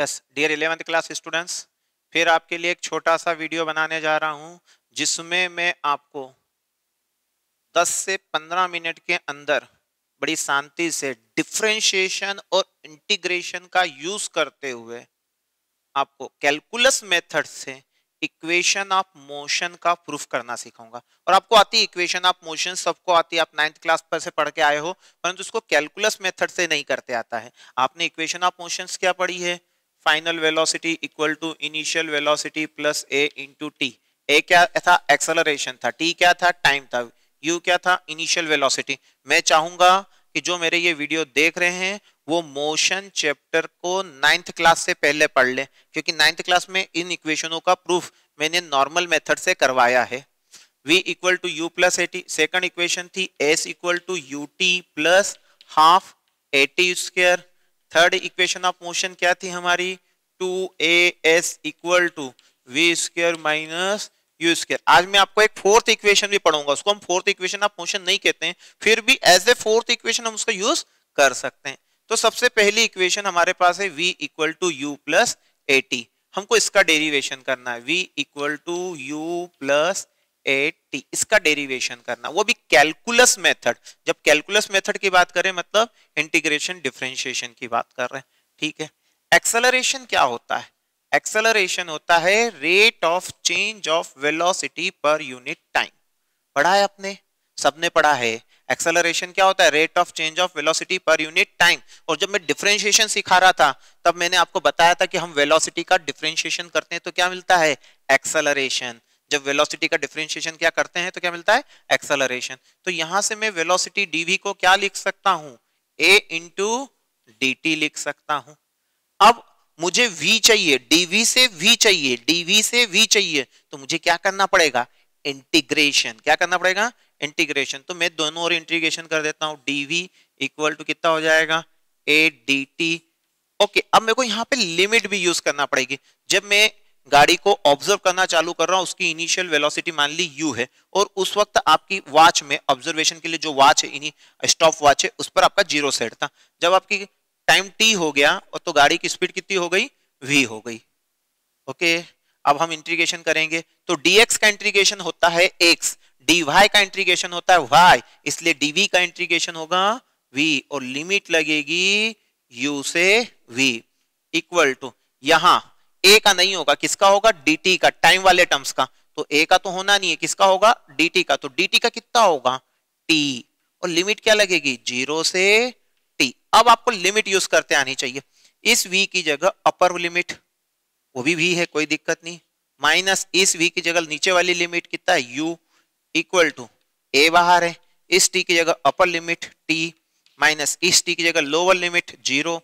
Yes dear eleventh class students फिर आपके लिए एक छोटा सा वीडियो बनाने जा रहा हूँ जिसमें मैं आपको 10 से 15 मिनट के अंदर बड़ी शांति से डिफ्रेंशिएशन और इंटीग्रेशन का यूज करते हुए आपको कैलकुलस मेथड से इक्वेशन ऑफ मोशन का प्रूफ करना सिखाऊंगा और आपको आती इक्वेशन ऑफ मोशन सबको आती है आप नाइन्थ क्लास पर से पढ़ के आए हो परंतु इसको कैलकुलस मेथड से नहीं करते आता है आपने इक्वेशन ऑफ मोशन क्या पढ़ी है final velocity equal to initial velocity plus a into t a क्या था एक्सेलरेशन था टी क्या था टाइम था यू क्या था इनिशियल वेलोसिटी मैं चाहूंगा कि जो मेरे ये वीडियो देख रहे हैं वो मोशन चैप्टर को नाइन्थ क्लास से पहले पढ़ लें क्योंकि नाइन्थ क्लास में इन इक्वेशनों का प्रूफ मैंने नॉर्मल मेथड से करवाया है v equal to u plus a t second equation थी s equal to U T plus half A t square third equation of motion क्या थी हमारी two a s equal to v square minus you square आज मैं आपको एक fourth equation भी पढ़ूंगा उसको हम फोर्थ इक्वेशन ऑफ मोशन नहीं कहते हैं फिर भी एज ए फोर्थ इक्वेशन हम उसका यूज कर सकते हैं तो सबसे पहली इक्वेशन हमारे पास है v equal to u plus a t हमको इसका डेरिवेशन करना है v equal to u plus a t इसका डेरिवेशन करना वो भी कैलकुलस मेथड जब कैलकुलस मेथड की बात करें मतलब इंटीग्रेशन डिफ्रेंशिएशन की बात कर रहे हैं ठीक है एक्सेलरेशन क्या होता है एक्सेलरेशन होता है rate of change of velocity per unit time पढ़ा है आपने सबने पढ़ा है एक्सेलरेशन क्या होता है rate of change of velocity per unit time और जब मैं डिफरेंशिएशन सिखा रहा था तब मैंने आपको बताया था कि हम वेलोसिटी का डिफरेंशिएशन करते हैं तो क्या मिलता है एक्सेलरेशन जब वेलोसिटी का डिफरेंशिएशन क्या करते हैं तो क्या मिलता है एक्सेलरेशन तो यहां से मैं वेलोसिटी डीवी को क्या लिख सकता हूं ए इंटू डी लिख सकता हूं अब मुझे वी चाहिए डीवी से वी चाहिए डीवी से वी चाहिए तो मुझे क्या करना पड़ेगा इंटीग्रेशन क्या करना पड़ेगा इंटीग्रेशन तो मैं दोनों और इंटीग्रेशन कर देता हूं डीवी इक्वल टू कितना हो जाएगा a dt ओके अब मेरे को यहाँ पे लिमिट भी यूज करना पड़ेगी जब मैं गाड़ी को ऑब्जर्व करना चालू कर रहा हूं उसकी इनिशियल वेलोसिटी मान ली यू है और उस वक्त आपकी वॉच में ऑब्जर्वेशन के लिए जो वॉच है स्टॉप वॉच है उस पर आपका जीरो सेट था जब आपकी टाइम टी हो गया और तो गाड़ी की स्पीड कितनी हो गई वी हो गई ओके अब हम इंट्रीगेशन करेंगे तो डीएक्स का इंट्रीगेशन होता है डी वाई का इंट्रीगेशन होता है वाई इसलिए वी का इंट्रीगेशन होगा वी और लिमिट लगेगी यू से वी इक्वल टू यहां ए का नहीं होगा किसका होगा डी का टाइम वाले टर्म्स का तो ए का तो होना नहीं है किसका होगा डी का तो डी का कितना होगा टी और लिमिट क्या लगेगी जीरो से टी अब आपको लिमिट यूज करते आनी चाहिए इस वी की जगह अपर लिमिट वो भी वी है कोई दिक्कत नहीं माइनस इस वी की जगह नीचे वाली लिमिट कितना है यू इक्वल टू ए बाहर है इस टी की जगह अपर लिमिट टी माइनस इस टी की जगह लोअर लिमिट जीरो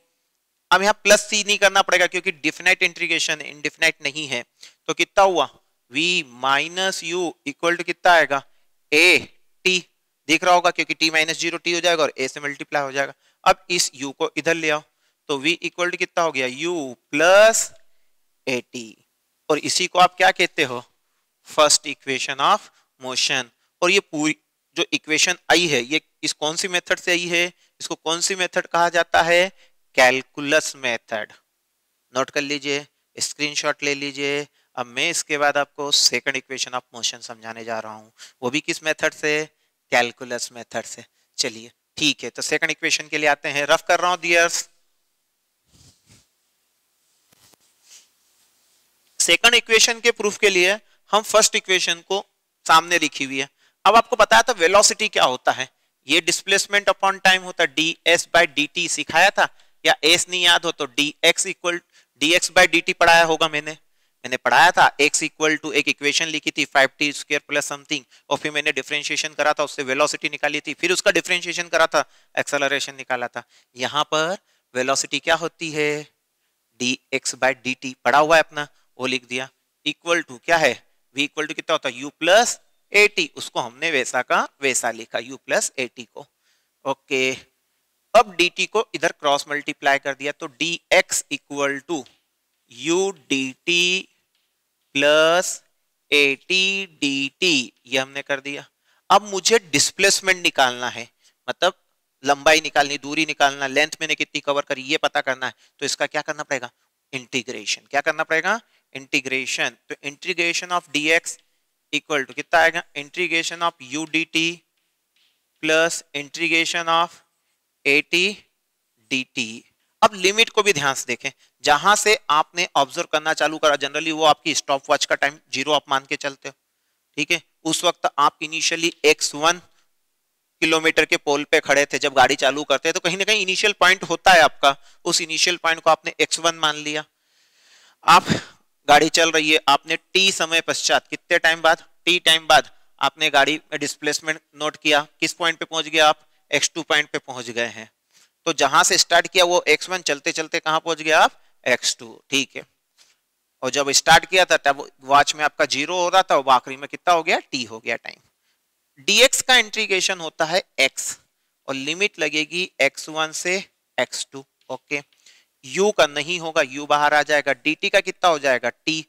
अब यहाँ प्लस सी नहीं करना पड़ेगा क्योंकि डिफिनाइट इंट्रीगेशन इनडिफिनाइट नहीं है तो कितना हुआ v minus u equal to कितना आएगा a t दिख रहा होगा क्योंकि t माइनस जीरो टी हो जाएगा और a से मल्टीप्लाई हो जाएगा अब इस u को इधर ले आओ तो v इक्वल टू कितना हो गया u प्लस ए टी और इसी को आप क्या कहते हो फर्स्ट इक्वेशन ऑफ मोशन और ये पूरी जो इक्वेशन आई है ये इस कौन सी मेथड से आई है इसको कौन सी मेथड कहा जाता है कैलकुलस मेथड नोट कर लीजिए स्क्रीनशॉट ले लीजिए अब मैं इसके बाद आपको सेकंड इक्वेशन ऑफ मोशन समझाने जा रहा हूँ वो भी किस मेथड से कैलकुलस मेथड से चलिए ठीक है तो सेकंड इक्वेशन के लिए आते हैं रफ कर रहा हूँ दियर्स सेकंड इक्वेशन के प्रूफ के लिए हम फर्स्ट इक्वेशन को सामने लिखी हुई है अब आपको बताया था वेलोसिटी क्या होता है ये डिस्प्लेसमेंट अपॉन टाइम होता है d s by d t सिखाया था या एस नहीं याद हो तो d x equal d x by d t पढ़ाया होगा मैंने मैंने पढ़ाया था एक्स इक्वल टू एक इक्वेशन लिखी थी five t square plus something और फिर मैंने डिफ्रेंशिएशन करा था उससे वेलोसिटी निकाली थी फिर उसका डिफ्रेंशिएशन करा था एक्सेलरेशन निकाला था यहाँ पर वेलोसिटी क्या होती है d x by d t पढ़ा हुआ है अपना वो लिख दिया इक्वल टू क्या है वी इक्वल टू कितना होता है यू प्लस ए टी उसको हमने वैसा का वैसा लिखा यू प्लस ए टी को ओके okay. अब dt को इधर क्रॉस मल्टीप्लाई कर दिया तो dx x equal to u d t plus a t d ये हमने कर दिया अब मुझे डिस्प्लेसमेंट निकालना है मतलब लंबाई निकालनी दूरी निकालना लेंथ मैंने कितनी कवर करी ये पता करना है तो इसका क्या करना पड़ेगा इंटीग्रेशन क्या करना पड़ेगा इंटीग्रेशन तो integration of d x equal to कितना आएगा integration of u d t plus integration of a t d t अब लिमिट को भी ध्यान से देखें जहां से आपने ऑब्जर्व करना चालू करा जनरली वो आपकी स्टॉप वॉच का टाइम जीरो आप मान के चलते हो ठीक है उस वक्त आप इनिशियली एक्स वन किलोमीटर के पोल पे खड़े थे जब गाड़ी चालू करते हैं तो कहीं ना कहीं इनिशियल पॉइंट होता है आपका उस इनिशियल पॉइंट को आपने एक्स वन मान लिया आप गाड़ी चल रही है आपने टी समय पश्चात कितने टाइम बाद टी टाइम बाद आपने गाड़ी में डिस्प्लेसमेंट नोट किया किस पॉइंट पे पहुंच गया आप एक्स टू पॉइंट पे पहुंच गए हैं तो जहां से स्टार्ट किया वो एक्स वन चलते चलते कहां पहुंच गया आप एक्स टू ठीक है और जब स्टार्ट किया था तब वॉच में आपका जीरो हो रहा था और आखिरी में कितना हो गया टी हो गया टाइम डीएक्स का इंट्रीगेशन होता है एक्स और लिमिट लगेगी एक्स वन से एक्स टू ओके यू का नहीं होगा यू बाहर आ जाएगा डी का कितना हो जाएगा टी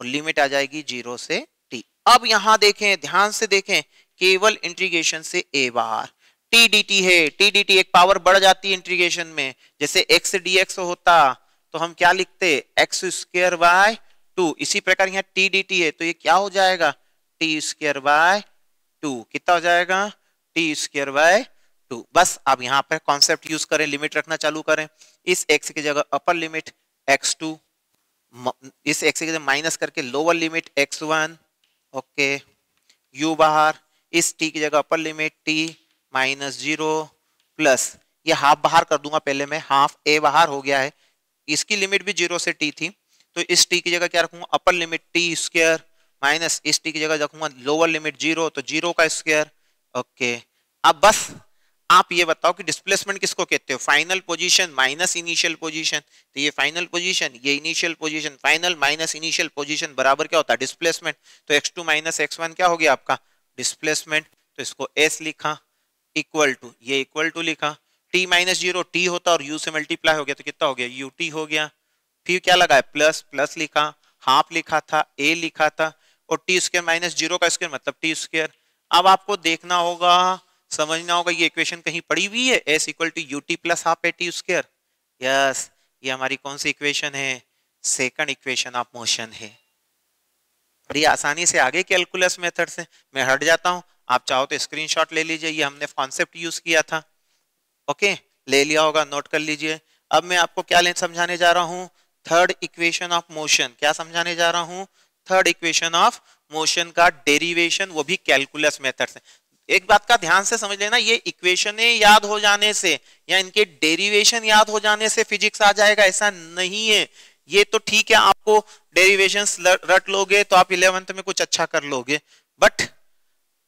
और लिमिट आ जाएगी जीरो से टी अब यहां देखें ध्यान से देखें केवल इंटीग्रेशन से ए बाहर टीडीटी है टीडीटी एक पावर बढ़ जाती है इंटीग्रेशन में जैसे x dx होता तो हम क्या लिखते एक्स स्क्र बाय टू इसी प्रकार यहाँ टीडीटी है तो ये क्या हो जाएगा टी स्क्र बाय टू कितना हो जाएगा टी स्क्र बाय टू बस अब यहाँ पर कॉन्सेप्ट यूज करें लिमिट रखना चालू करें इस एक्स की जगह अपर लिमिट एक्स टू इस एक्स की जगह माइनस करके lower limit x one okay u बाहर इस टी की जगह upper limit t minus zero plus ये हाफ बाहर कर दूंगा पहले मैं हाफ ए बाहर हो गया है इसकी लिमिट भी जीरो से टी थी तो इस टी की जगह क्या रखूंगा upper limit t square minus इस टी की जगह रखूंगा लोअर लिमिट जीरो तो जीरो का स्क्वेयर ओके अब बस आप ये बताओ कि डिस्प्लेसमेंट किसको कहते हो final position minus initial position तो ये फाइनल पोजीशन ये initial position final minus initial position बराबर क्या होता है डिस्प्लेसमेंट तो x two minus x one क्या हो गया आपका डिस्प्लेसमेंट तो इसको एस लिखा इक्वल टू ये इक्वल टू लिखा टी माइनस जीरो टी होता और यू से मल्टीप्लाई हो गया तो कितना हो गया यू टी हो गया फिर क्या लगा है प्लस प्लस लिखा हाफ लिखा था ए लिखा था और टी स्क्र माइनस जीरो का स्क्र मतलब टी स्क्र अब आपको देखना होगा समझना होगा ये इक्वेशन कहीं पड़ी हुई है S equal to U T plus half A t square yes ये हमारी कौन सी इक्वेशन है सेकंड इक्वेशन ऑफ मोशन है बड़ी आसानी से आगे कैलकुलस मेथड से मैं हट जाता हूँ आप चाहो तो स्क्रीनशॉट ले लीजिए ये हमने कॉन्सेप्ट यूज किया था ओके ले लिया होगा नोट कर लीजिए अब मैं आपको क्या समझाने जा रहा हूँ थर्ड इक्वेशन ऑफ मोशन क्या समझाने जा रहा हूँ थर्ड इक्वेशन ऑफ मोशन का डेरिवेशन वो भी कैलकुलस मेथड से एक बात का ध्यान से समझ लेना ये इक्वेशन याद हो जाने से या इनके डेरिवेशन याद हो जाने से फिजिक्स आ जाएगा ऐसा नहीं है ये तो ठीक है आपको डेरिवेशन रट लोगे तो आप इलेवंथ में कुछ अच्छा कर लोगे बट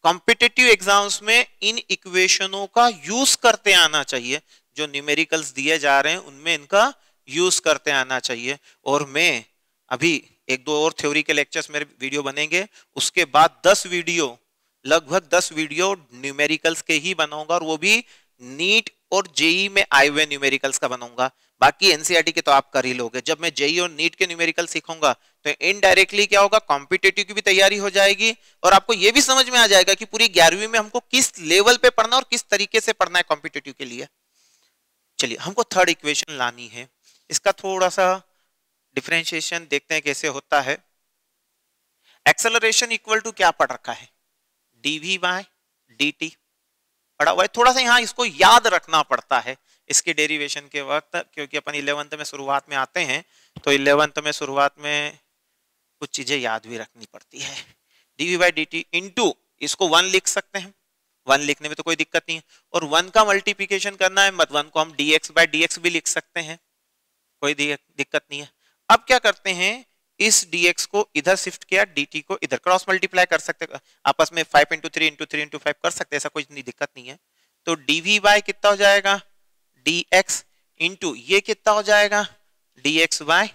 कॉम्पिटेटिव एग्जाम्स में इन इक्वेशनों का यूज करते आना चाहिए जो न्यूमेरिकल्स दिए जा रहे हैं उनमें इनका यूज करते आना चाहिए और मैं अभी एक दो और थ्योरी के लेक्चर्स मेरे वीडियो बनेंगे उसके बाद दस वीडियो लगभग दस वीडियो न्यूमेरिकल्स के ही बनाऊंगा और वो भी नीट और जेई में आए हुए न्यूमेरिकल्स का बनाऊंगा बाकी एनसीईआरटी e के तो आप कर ही लोगे जब मैं जेई और नीट के न्यूमेरिकल सीखूंगा तो इनडायरेक्टली क्या होगा कॉम्पिटेटिव की भी तैयारी हो जाएगी और आपको यह भी समझ में आ जाएगा कि पूरी ग्यारहवीं में हमको किस लेवल पे पढ़ना और किस तरीके से पढ़ना है कॉम्पिटेटिव के लिए चलिए हमको थर्ड इक्वेशन लानी है इसका थोड़ा सा डिफ्रेंशिएशन देखते हैं कैसे होता है एक्सेलरेशन इक्वल टू क्या पढ़ रखा है d we by d t पड़ा हुआ है थोड़ा सा यहाँ इसको याद रखना पड़ता है इसके डेरिवेशन के वक्त क्योंकि अपन इलेवंथ में शुरुआत में आते हैं तो इलेवंथ में शुरुआत में कुछ चीज़ें याद भी रखनी पड़ती है d v by d t into इसको वन लिख सकते हैं वन लिखने में तो कोई दिक्कत नहीं है और वन का मल्टीप्लीकेशन करना है मत वन को हम d x by D x भी लिख सकते हैं कोई दिक्कत नहीं है अब क्या करते हैं इस dx को इधर शिफ्ट किया dt को इधर क्रॉस मल्टीप्लाई कर सकते आपस में five into three into three into five कर सकते ऐसा कोई दिक्कत नहीं है तो dv बाय कितना हो जाएगा dx इंटू ये कितना हो जाएगा dx by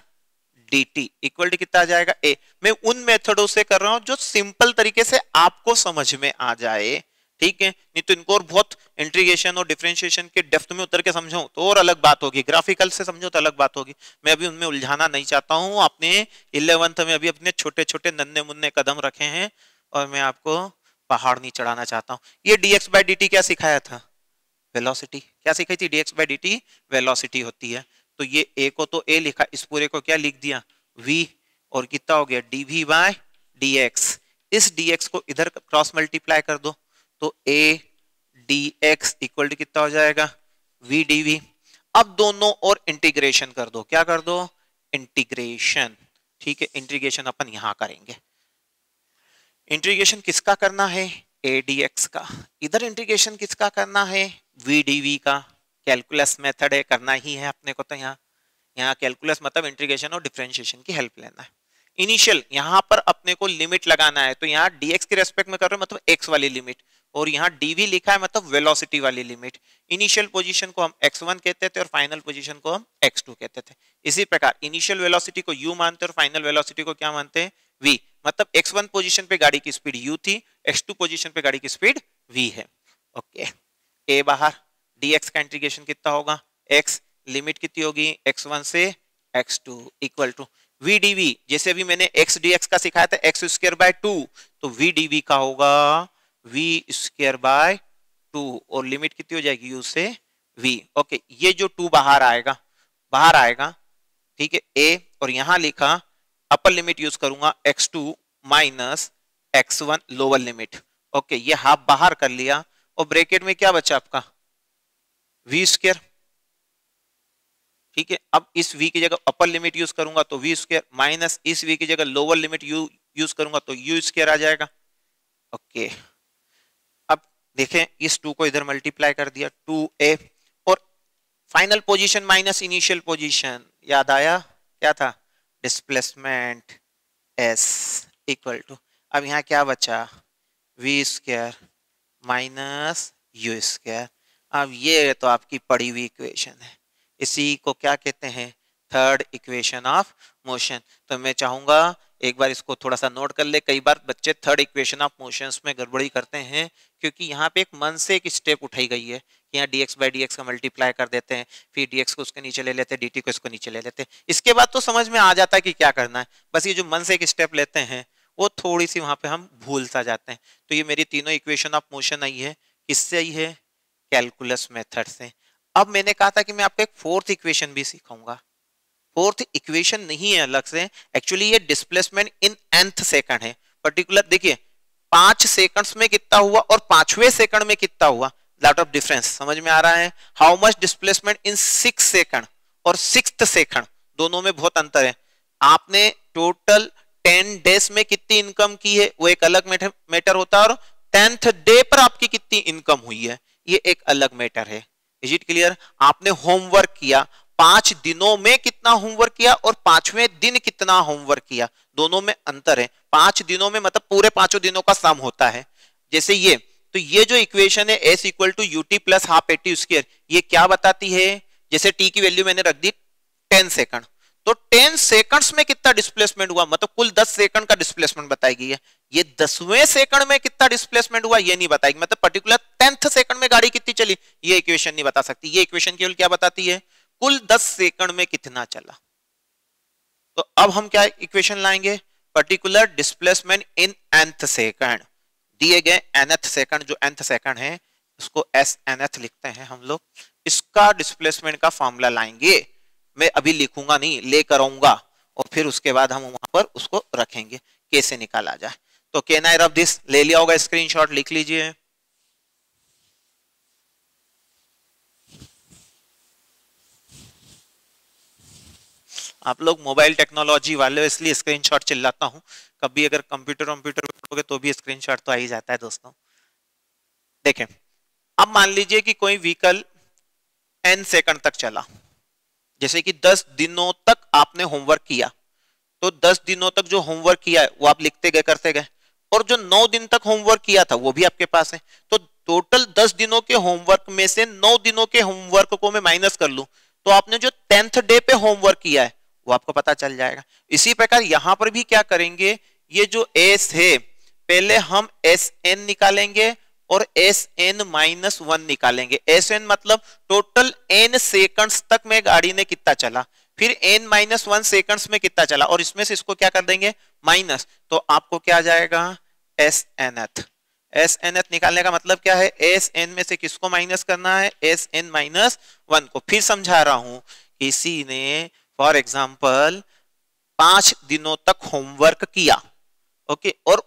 dt equal to कितना आ जाएगा a मैं उन मेथडों से कर रहा हूं जो सिंपल तरीके से आपको समझ में आ जाए ठीक है नहीं तो इनको और बहुत इंट्रीगेशन और डिफ्रेंशिएशन के डेफ्थ में उतर के समझो तो और अलग बात होगी ग्राफिकल से समझो तो अलग बात होगी मैं अभी उनमें उलझाना नहीं चाहता हूँ आपने इलेवंथ में अभी अपने छोटे छोटे नन्हे मुन्ने कदम रखे हैं और मैं आपको पहाड़ नहीं चढ़ाना चाहता हूँ ये डीएक्स बाई डी क्या सिखाया था वेलोसिटी क्या सिखाई थी एक्स बाई डी वेलोसिटी होती है तो ये ए को तो ए लिखा इस पूरे को क्या लिख दिया वी और कितना हो गया डी वी बाय एक्स इस एक्स को इधर क्रॉस मल्टीप्लाई कर दो तो A D x equal to कितना हो जाएगा वी डी वी अब दोनों और इंटीग्रेशन कर दो क्या कर दो इंटीग्रेशन ठीक है इंटीग्रेशन अपन यहां करेंगे इंटीग्रेशन किसका करना है ए डी एक्स का इधर इंटीग्रेशन किसका करना है वी डी वी का कैलकुलस मेथड है करना ही है अपने को तो यहाँ यहाँ कैलकुलस मतलब इंटीग्रेशन और डिफ्रेंशिएशन की हेल्प लेना है इनिशियल यहाँ पर अपने को लिमिट लगाना है तो यहाँ डी एक्स के रेस्पेक्ट में कर रहे हो मतलब एक्स वाली लिमिट और यहाँ dv लिखा है मतलब वेलोसिटी वाली लिमिट इनिशियल पोजीशन को हम एक्स वन कहते थे और फाइनल पोजीशन को हम एक्स टू कहते थे इसी प्रकार इनिशियल वेलोसिटी को यू मानते और फाइनल वेलोसिटी को क्या मानते हैं वी मतलब एक्स वन पोजिशन पे गाड़ी की स्पीड यू थी एक्स टू पोजिशन पे गाड़ी की स्पीड वी है ओके ए बाहर डी एक्स का इंटीग्रेशन कितना होगा एक्स लिमिट कितनी होगी x1 से x2 equal to we DV जैसे अभी मैंने एक्स डी एक्स का सिखाया था एक्स स्क्र बाय टू तो वी डीवी का होगा वी स्क्र बाय टू और लिमिट कितनी हो जाएगी यू से वी ओके ये जो टू बाहर आएगा बाहर आएगा ठीक है ए और यहां लिखा अपर लिमिट यूज करूंगा X two minus x one lower limit okay ये हाफ बाहर कर लिया और ब्रेकेट में क्या बचा आपका वी स्क्र ठीक है अब इस वी की जगह अपर लिमिट यूज करूंगा तो वी स्क्र माइनस इस वी की जगह लोअर लिमिट यू यूज करूंगा तो यू स्क्र आ जाएगा ओके okay. देखें इस टू को इधर मल्टीप्लाई कर दिया टू ए और final position minus initial position याद आया क्या था डिस्प्लेसमेंट एस इक्वल टू अब यहाँ क्या बचा V square minus you square अब ये तो आपकी पड़ी हुई इक्वेशन है इसी को क्या कहते हैं थर्ड इक्वेशन ऑफ मोशन तो मैं चाहूँगा एक बार इसको थोड़ा सा नोट कर ले कई बार बच्चे थर्ड इक्वेशन ऑफ मोशंस में गड़बड़ी करते हैं क्योंकि यहाँ पे एक मन से एक स्टेप उठाई गई है कि यहाँ D x by D X का मल्टीप्लाई कर देते हैं फिर डी एक्स को उसके नीचे ले लेते हैं डी टी को इसको नीचे ले लेते हैं इसके बाद तो समझ में आ जाता है कि क्या करना है बस ये जो मन से एक स्टेप लेते हैं वो थोड़ी सी वहाँ पे हम भूल जाते हैं तो ये मेरी तीनों इक्वेशन ऑफ मोशन आई है किससे आई है कैलकुलस मेथड से अब मैंने कहा था कि मैं आपको एक फोर्थ इक्वेशन भी सिखाऊंगा फोर्थ इक्वेशन नहीं है अलग से एक्चुअली ये डिस्प्लेसमेंट इन एंथ सेकंड है पर्टिकुलर देखिए पांच सेकंड्स में कितना हुआ और पांचवे सेकंड में कितना हुआ लॉट ऑफ डिफरेंस समझ में आ रहा है how much displacement in six second और सिक्स सेकंड दोनों में बहुत अंतर है आपने टोटल टेन डेज में कितनी इनकम की है वो एक अलग मैटर, होता है और टेंथ डे पर आपकी कितनी इनकम हुई है ये एक अलग मैटर है इज इट क्लियर आपने होमवर्क किया पांच दिनों में कितना होमवर्क किया और पांचवें दिन कितना होमवर्क किया दोनों में अंतर है पांच दिनों में मतलब पूरे पांचों दिनों का सम होता है जैसे ये तो ये जो इक्वेशन है S equal to U T plus half A T square ये क्या बताती है जैसे टी की वैल्यू मैंने रख दी टेन सेकंड तो टेन सेकंड्स में कितना डिस्प्लेसमेंट हुआ मतलब कुल दस सेकंड का डिस्प्लेसमेंट बताई गई है ये दसवें सेकंड में कितना डिस्प्लेसमेंट हुआ ये नहीं बताएगी मतलब पर्टिकुलर टेंथ सेकंड में गाड़ी कितनी चली ये इक्वेशन नहीं बता सकती ये इक्वेशन केवल क्या बताती है कुल 10 सेकंड में कितना चला तो अब हम क्या इक्वेशन लाएंगे particular displacement in nth second दिए गए एनथ सेकंड जो एंथ सेकंड है उसको एस एनथ लिखते हैं हम लोग इसका डिस्प्लेसमेंट का फॉर्मूला लाएंगे मैं अभी लिखूंगा नहीं लेकर आऊंगा और फिर उसके बाद हम वहां पर उसको रखेंगे कैसे निकाला जाए तो कैन आई रब दिस ले लिया होगा स्क्रीनशॉट लिख लीजिए आप लोग मोबाइल टेक्नोलॉजी वाले इसलिए स्क्रीनशॉट चिल्लाता हूँ कभी अगर कंप्यूटर वम्प्यूटर पढ़ोगे तो भी स्क्रीनशॉट तो आ ही जाता है दोस्तों देखें अब मान लीजिए कि कोई व्हीकल एन सेकंड तक चला जैसे कि दस दिनों तक आपने होमवर्क किया तो दस दिनों तक जो होमवर्क किया है वो आप लिखते गए करते गए और जो नौ दिन तक होमवर्क किया था वो भी आपके पास है तो टोटल दस दिनों के होमवर्क में से नौ दिनों के होमवर्क को मैं माइनस कर लूं तो आपने जो टेंथ डे पे होमवर्क किया है वो आपको पता चल जाएगा इसी प्रकार यहां पर भी क्या करेंगे ये जो एस है पहले हम एस एन निकालेंगे और एस एन माइनस वन निकालेंगे एस एन मतलब टोटल एन सेकंड्स तक में गाड़ी ने कितना चला फिर एन माइनस वन सेकंड्स में कितना चला और इसमें से इसको क्या कर देंगे माइनस तो आपको क्या आ जाएगा S nth S nth निकालने का मतलब क्या है एस एन में से किसको माइनस करना है एस एन माइनस वन को फिर समझा रहा हूं किसी ने फॉर एग्जाम्पल पांच दिनों तक होमवर्क किया ओके और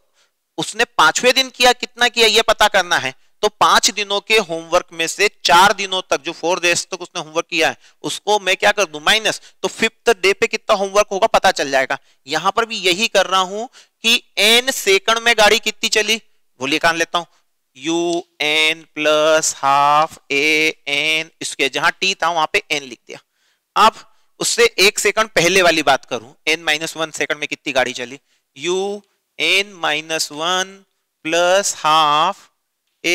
उसने पांचवें दिन किया कितना किया ये पता करना है तो पांच दिनों के होमवर्क में से चार दिनों तक जो फोर डेज तक उसने होमवर्क किया है उसको मैं क्या कर दू माइनस तो फिफ्थ डे पे कितना होमवर्क होगा पता चल जाएगा यहां पर भी यही कर रहा हूं कि एन सेकंड में गाड़ी कितनी चली बोलिए कान लेता हूं U N plus half A N इसके जहां टी था वहां पे एन लिख दिया अब उससे एक सेकंड पहले वाली बात करूं एन माइनस वन सेकंड में कितनी गाड़ी चली U N minus one plus half A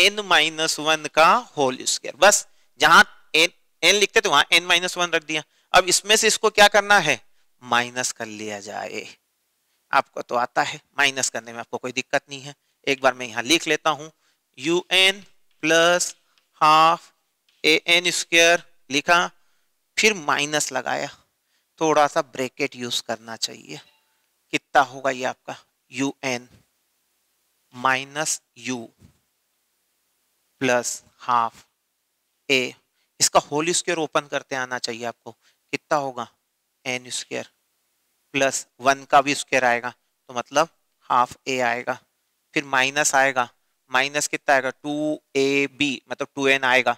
N minus one का होल स्क्वायर बस जहां एन एन लिखते थे वहां एन माइनस वन रख दिया अब इसमें से इसको क्या करना है माइनस कर लिया जाए आपको तो आता है माइनस करने में आपको कोई दिक्कत नहीं है एक बार मैं यहां लिख लेता हूं U N plus half A N square लिखा फिर माइनस लगाया थोड़ा सा ब्रैकेट यूज करना चाहिए कितना होगा ये आपका U N minus U plus half A इसका होल स्क्वेयर ओपन करते आना चाहिए आपको कितना होगा एन स्क्वेयर प्लस वन का भी स्क्वेयर आएगा तो मतलब हाफ ए आएगा फिर माइनस आएगा माइनस कितना आएगा टू ए बी मतलब टू एन आएगा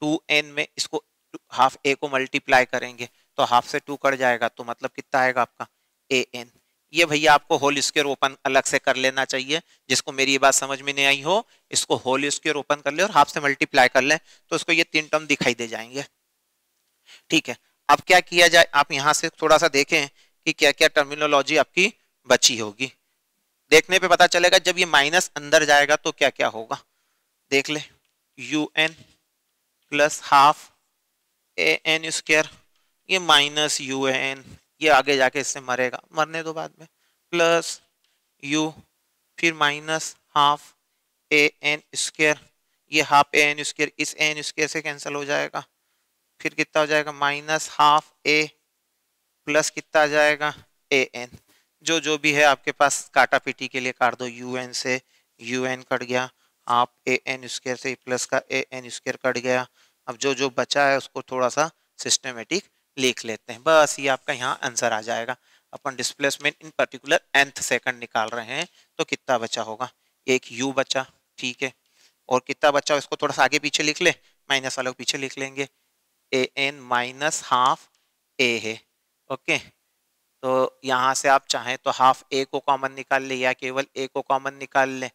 टू एन में इसको हाफ ए को मल्टीप्लाई करेंगे तो हाफ से टू कट जाएगा तो मतलब कितना आएगा आपका ए एन ये भैया आपको होल स्क्वेयर ओपन अलग से कर लेना चाहिए जिसको मेरी ये बात समझ में नहीं आई हो इसको होल स्क्वेयर ओपन कर ले और हाफ से मल्टीप्लाई कर ले तो उसको ये तीन टर्म दिखाई दे जाएंगे ठीक है अब क्या किया जाए आप यहाँ से थोड़ा सा देखें कि क्या क्या टर्मिनोलॉजी आपकी बची होगी देखने पे पता चलेगा जब ये माइनस अंदर जाएगा तो क्या क्या होगा देख ले U N plus half A N square ये माइनस यू एन ये आगे जाके इससे मरेगा मरने दो बाद में प्लस यू फिर minus half A N square ये हाफ ए एन स्क्र इस एन स्क्र से कैंसिल हो जाएगा फिर कितना हो जाएगा माइनस हाफ ए प्लस कितना आ जाएगा ए एन जो जो भी है आपके पास काटा पिटी के लिए काट दो यू एन से यू एन कट गया आप ए एन स्क्र से प्लस का ए एन स्क्र कट गया अब जो जो बचा है उसको थोड़ा सा सिस्टमेटिक लिख लेते हैं बस ये आपका यहाँ आंसर आ जाएगा अपन displacement in particular nth second निकाल रहे हैं तो कितना बचा होगा एक यू बचा ठीक है और कितना बचा इसको थोड़ा सा आगे पीछे लिख ले माइनस वालों पीछे लिख लेंगे A N minus half A है ओके तो यहाँ से आप चाहें तो हाफ ए को कॉमन निकाल ले या केवल ए को कॉमन निकाल लें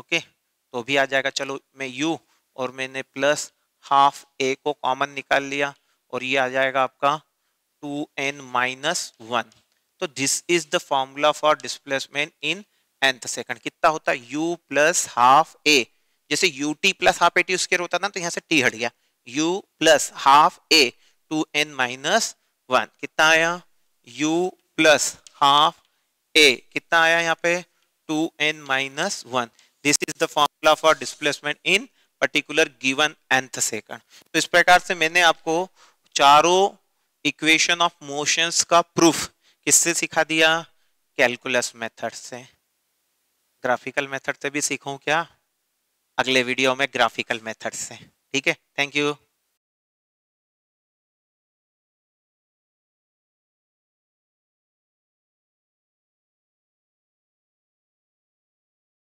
ओके तो भी आ जाएगा चलो मैं यू और मैंने प्लस हाफ ए को कॉमन निकाल लिया और ये आ जाएगा आपका टू एन माइनस वन तो this is the formula for displacement in nth second कितना होता है यू प्लस हाफ ए जैसे यू टी प्लस हाफ ए टी उसके होता ना तो यहाँ से टी हट गया U plus half A two N minus one कितना आया यू प्लस हाफ ए कितना आया यहाँ पे two N minus one this is the formula for displacement in particular given nth second तो इस प्रकार से मैंने आपको चारों इक्वेशन ऑफ मोशंस का प्रूफ किससे सिखा दिया कैलकुलस मेथड से ग्राफिकल मेथड से भी सीखूं क्या अगले वीडियो में ग्राफिकल मेथड से ठीक है थैंक यू